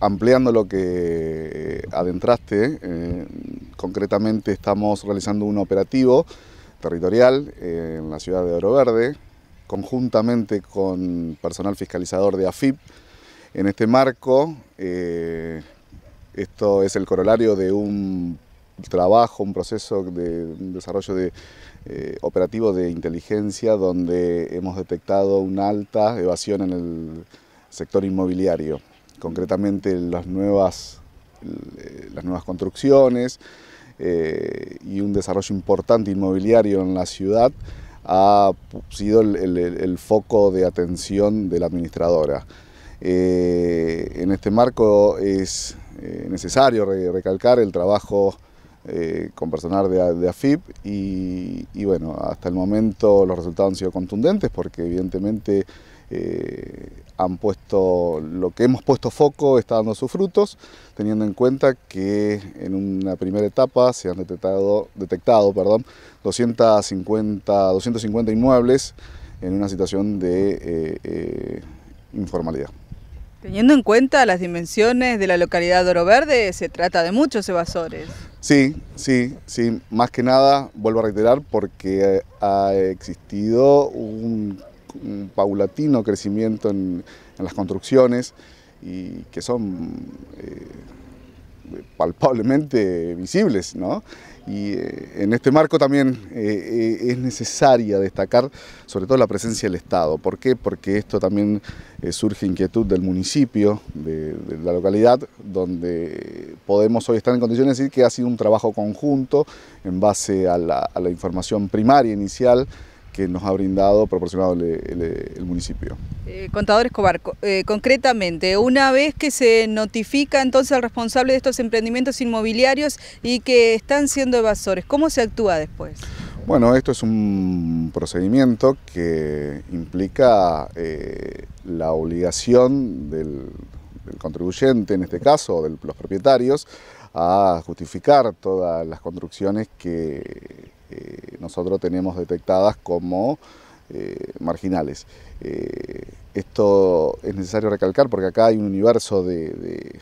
ampliando lo que eh, adentraste, eh, concretamente estamos realizando un operativo territorial eh, en la ciudad de Oro Verde, conjuntamente con personal fiscalizador de AFIP. En este marco, esto es el corolario de un trabajo, un proceso de desarrollo de, operativo de inteligencia donde hemos detectado una alta evasión en el sector inmobiliario concretamente las nuevas, eh, las nuevas construcciones eh, y un desarrollo importante inmobiliario en la ciudad ha sido el, foco de atención de la administradora. Eh, en este marco es necesario recalcar el trabajo con personal de, AFIP y, bueno, hasta el momento los resultados han sido contundentes porque evidentemente han puesto, lo que hemos puesto foco está dando sus frutos, teniendo en cuenta que en una primera etapa se han detectado, detectado perdón, 250, 250 inmuebles en una situación de eh, eh, informalidad. Teniendo en cuenta las dimensiones de la localidad de Oro Verde, se trata de muchos evasores. Sí, sí, sí. Más que nada, vuelvo a reiterar, porque ha existido un un paulatino crecimiento en, las construcciones y que son eh, palpablemente visibles. ¿no? Y eh, en este marco también eh, es necesaria destacar sobre todo la presencia del Estado. ¿Por qué? Porque esto también surge inquietud del municipio, de, la localidad, donde podemos hoy estar en condiciones de decir que ha sido un trabajo conjunto en base a la, a la información primaria inicial que nos ha brindado, proporcionado el, municipio. Eh, contador Escobar, eh, concretamente, una vez que se notifica entonces al responsable de estos emprendimientos inmobiliarios y que están siendo evasores, ¿cómo se actúa después? Bueno, esto es un procedimiento que implica eh, la obligación del, del, contribuyente, en este caso, de los propietarios, a justificar todas las construcciones que nosotros tenemos detectadas como eh, marginales. Eh, esto es necesario recalcar porque acá hay un universo de,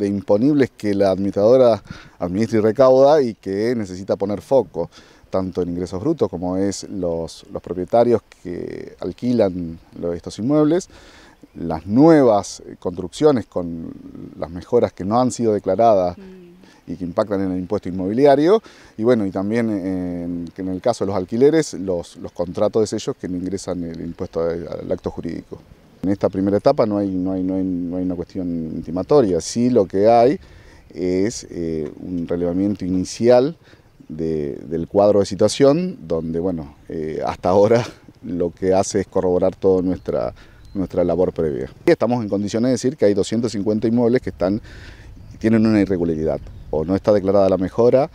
imponibles que la administradora administra y recauda y que necesita poner foco, tanto en ingresos brutos como es los, propietarios que alquilan estos inmuebles, las nuevas construcciones con las mejoras que no han sido declaradas mm y que impactan en el impuesto inmobiliario. Y bueno, y también eh, en, el caso de los alquileres, los, contratos de ellos que no ingresan el impuesto al acto jurídico. En esta primera etapa no hay, no hay, no hay, una cuestión intimatoria, sí lo que hay es eh, un relevamiento inicial del cuadro de situación, donde bueno, eh, hasta ahora lo que hace es corroborar toda nuestra, nuestra labor previa. Y estamos en condiciones de decir que hay 250 inmuebles que están tienen una irregularidad, o no está declarada la mejora,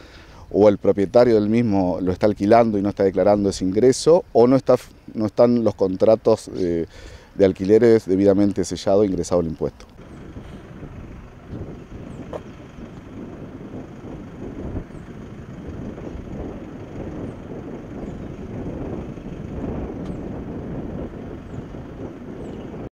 o el propietario del mismo lo está alquilando y no está declarando ese ingreso, o no, está, no están los contratos eh, de alquileres debidamente sellados, e ingresado el impuesto.